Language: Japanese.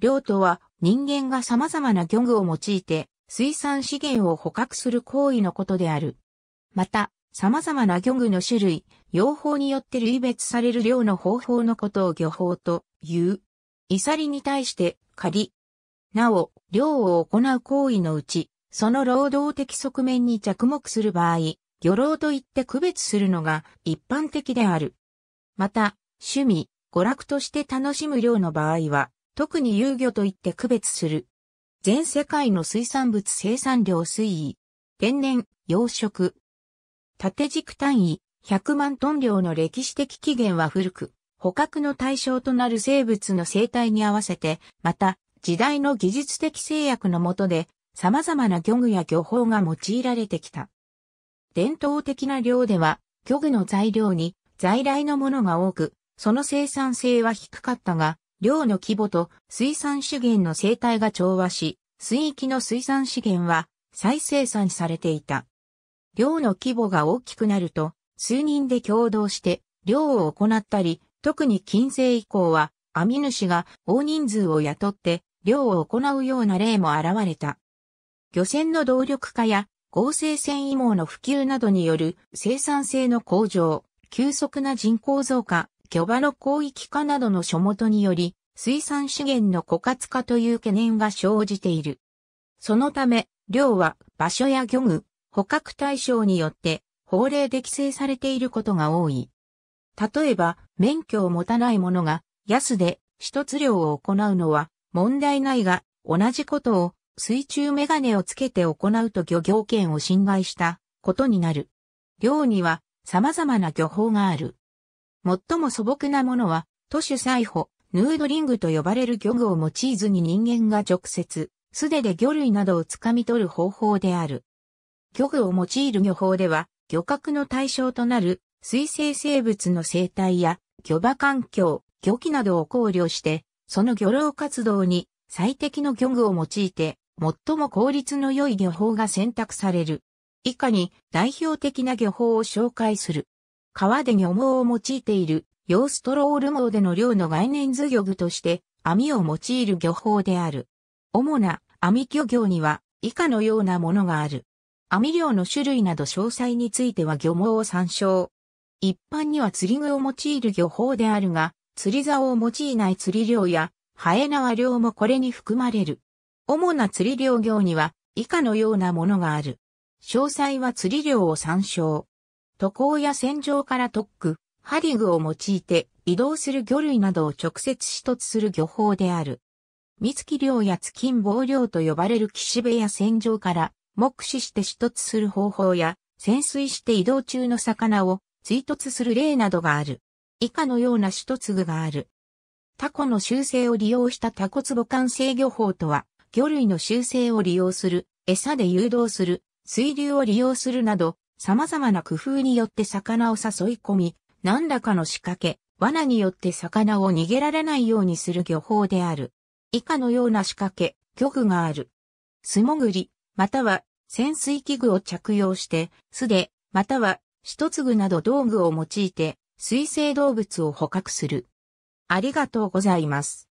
漁とは人間が様々な漁具を用いて水産資源を捕獲する行為のことである。また、様々な漁具の種類、用法によって類別される漁の方法のことを漁法という。イサリに対して仮。なお、漁を行う行為のうち、その労働的側面に着目する場合、漁労といって区別するのが一般的である。また、趣味、娯楽として楽しむ漁の場合は、特に遊漁と言って区別する。全世界の水産物生産量推移、天然、養殖。縦軸単位、100万トン量の歴史的起源は古く、捕獲の対象となる生物の生態に合わせて、また、時代の技術的制約のもとで、様々な漁具や漁法が用いられてきた。伝統的な漁では、漁具の材料に在来のものが多く、その生産性は低かったが、量の規模と水産資源の生態が調和し、水域の水産資源は再生産されていた。量の規模が大きくなると、数人で共同して漁を行ったり、特に近世以降は、網主が大人数を雇って漁を行うような例も現れた。漁船の動力化や合成繊維網の普及などによる生産性の向上、急速な人口増加、巨場の広域化などの所元により、水産資源の枯渇化という懸念が生じている。そのため、漁は場所や漁具、捕獲対象によって法令で規制されていることが多い。例えば、免許を持たない者が安で一つ漁を行うのは問題ないが、同じことを水中メガネをつけて行うと漁業権を侵害したことになる。漁には様々な漁法がある。最も素朴なものは、都市裁捕、ヌードリングと呼ばれる漁具を用いずに人間が直接、素手で魚類などを掴み取る方法である。漁具を用いる漁法では、漁獲の対象となる水生生物の生態や漁場環境、漁期などを考慮して、その漁労活動に最適の漁具を用いて、最も効率の良い漁法が選択される。以下に代表的な漁法を紹介する。川で漁網を用いている、ヨーストロール網での漁の概念図漁具として、網を用いる漁法である。主な網漁業には、以下のようなものがある。網漁の種類など詳細については漁網を参照。一般には釣り具を用いる漁法であるが、釣り竿を用いない釣り漁や、ハエ縄漁もこれに含まれる。主な釣り漁業には、以下のようなものがある。詳細は釣り漁を参照。渡航や戦場から特区、ハリグを用いて移動する魚類などを直接取突する漁法である。三月漁や月金棒漁と呼ばれる岸辺や戦場から目視して取突する方法や潜水して移動中の魚を追突する例などがある。以下のような取突具がある。タコの習性を利用したタコ壺管制漁法とは、魚類の習性を利用する、餌で誘導する、水流を利用するなど、様々な工夫によって魚を誘い込み、何らかの仕掛け、罠によって魚を逃げられないようにする漁法である。以下のような仕掛け、漁具がある。素潜り、または潜水器具を着用して、素手、または一つ具など道具を用いて、水生動物を捕獲する。ありがとうございます。